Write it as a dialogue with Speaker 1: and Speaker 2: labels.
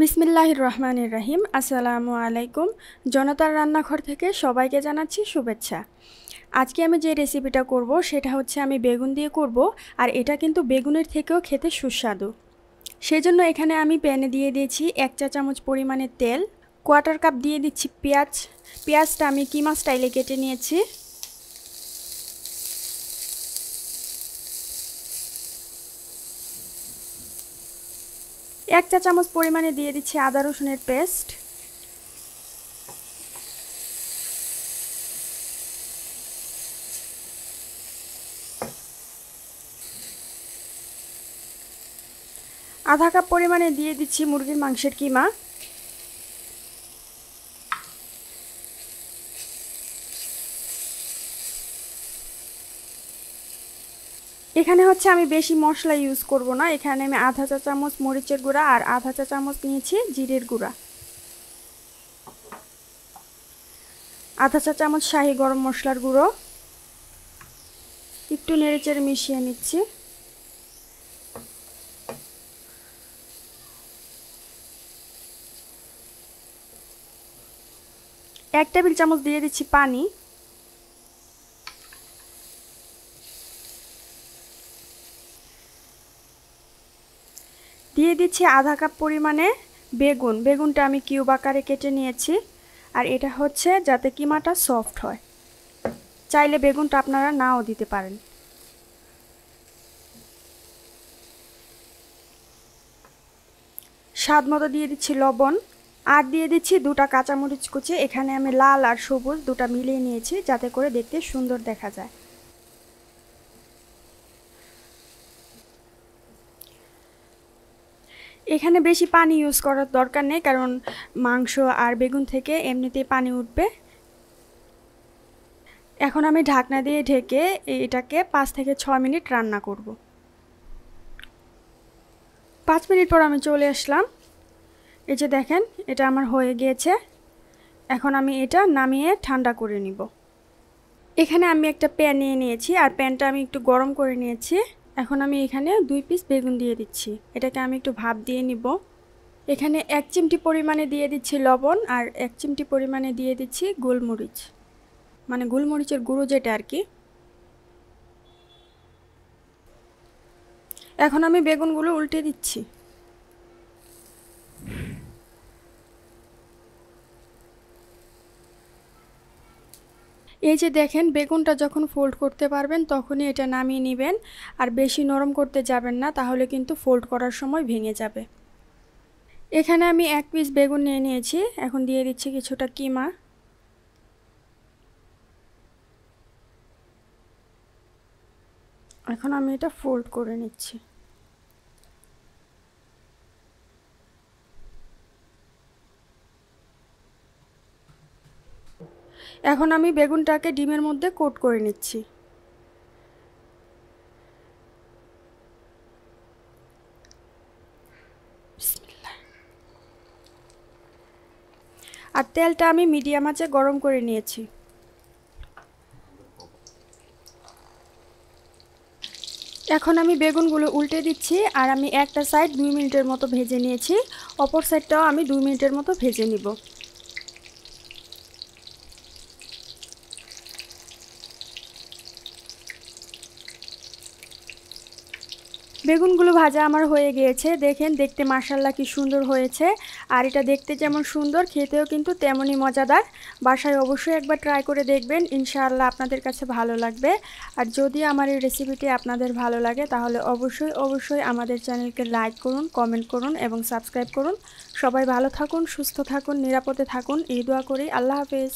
Speaker 1: বিসমিল্লাহির রহমান রাহিম আসসালামু আলাইকুম জনতার রান্নাঘর থেকে সবাইকে জানাচ্ছি শুভেচ্ছা আজকে আমি যে রেসিপিটা করব সেটা হচ্ছে আমি বেগুন দিয়ে করব আর এটা কিন্তু বেগুনের থেকেও খেতে সুস্বাদু সেজন্য এখানে আমি প্যানে দিয়ে দিয়েছি এক চা চামচ পরিমাণে তেল কোয়ার্টার কাপ দিয়ে দিচ্ছি পেঁয়াজ পেঁয়াজটা আমি কিমা স্টাইলে কেটে নিয়েছি এক চা চামচ পরিমাণে দিয়ে দিচ্ছি আদা রসুনের পেস্ট আধা কাপ পরিমাণে দিয়ে দিচ্ছি মুরগির মাংসের কিমা এখানে হচ্ছে আমি বেশি মশলা ইউজ করব না এখানে আমি আধা চা চামচ মরিচের গুঁড়া আর আধা চা চামচ নিয়েছি জিরের গুঁড়া আধা চা চামচ শাহি গরম মশলার গুঁড়ো একটু নেড়েচেড়ে মিশিয়ে নিচ্ছি এক টেবিল চামচ দিয়ে দিচ্ছি পানি দিয়ে দিচ্ছি আধা কাপ পরিমাণে বেগুন বেগুনটা আমি কিউব আকারে কেটে নিয়েছি আর এটা হচ্ছে যাতে কিমাটা সফট হয় চাইলে বেগুনটা আপনারা নাও দিতে পারেন স্বাদ মতো দিয়ে দিচ্ছি লবণ আর দিয়ে দিচ্ছি দুটা কাঁচামরিচ কুচি এখানে আমি লাল আর সবুজ দুটা মিলিয়ে নিয়েছি যাতে করে দেখতে সুন্দর দেখা যায় এখানে বেশি পানি ইউজ করার দরকার নেই কারণ মাংস আর বেগুন থেকে এমনিতেই পানি উঠবে এখন আমি ঢাকনা দিয়ে ঢেকে এটাকে পাঁচ থেকে ছ মিনিট রান্না করব পাঁচ মিনিট পর আমি চলে আসলাম এই যে দেখেন এটা আমার হয়ে গিয়েছে এখন আমি এটা নামিয়ে ঠান্ডা করে নিব এখানে আমি একটা প্যান নিয়ে নিয়েছি আর প্যানটা আমি একটু গরম করে নিয়েছি এখন আমি এখানে দুই পিস বেগুন দিয়ে দিচ্ছি এটাকে আমি একটু ভাপ দিয়ে নিব এখানে এক চিমটি পরিমাণে দিয়ে দিচ্ছি লবণ আর এক চিমটি পরিমাণে দিয়ে দিচ্ছি গোলমরিচ মানে গোলমরিচের গুঁড়ো যেটা আর কি এখন আমি বেগুনগুলো উল্টে দিচ্ছি এই যে দেখেন বেগুনটা যখন ফোল্ড করতে পারবেন তখনই এটা নামিয়ে নেবেন আর বেশি নরম করতে যাবেন না তাহলে কিন্তু ফোল্ড করার সময় ভেঙে যাবে এখানে আমি এক পিস বেগুন নিয়ে নিয়েছি এখন দিয়ে দিচ্ছি কিছুটা কিমা এখন আমি এটা ফোল্ড করে নিচ্ছি এখন আমি বেগুনটাকে ডিমের মধ্যে কোট করে নিচ্ছি আর তেলটা আমি মিডিয়াম আঁচে গরম করে নিয়েছি এখন আমি বেগুনগুলো উল্টে দিচ্ছি আর আমি একটা সাইড দুই মিনিটের মতো ভেজে নিয়েছি অপর সাইডটাও আমি দুই মিনিটের মতো ভেজে নিব বেগুনগুলো ভাজা আমার হয়ে গিয়েছে দেখেন দেখতে মার্শাল্লা কি সুন্দর হয়েছে আর এটা দেখতে যেমন সুন্দর খেতেও কিন্তু তেমনই মজাদার বাসায় অবশ্যই একবার ট্রাই করে দেখবেন ইনশাআল্লাহ আপনাদের কাছে ভালো লাগবে আর যদি আমার এই রেসিপিটি আপনাদের ভালো লাগে তাহলে অবশ্যই অবশ্যই আমাদের চ্যানেলকে লাইক করুন কমেন্ট করুন এবং সাবস্ক্রাইব করুন সবাই ভালো থাকুন সুস্থ থাকুন নিরাপদে থাকুন এই দোয়া করি আল্লাহ হাফেজ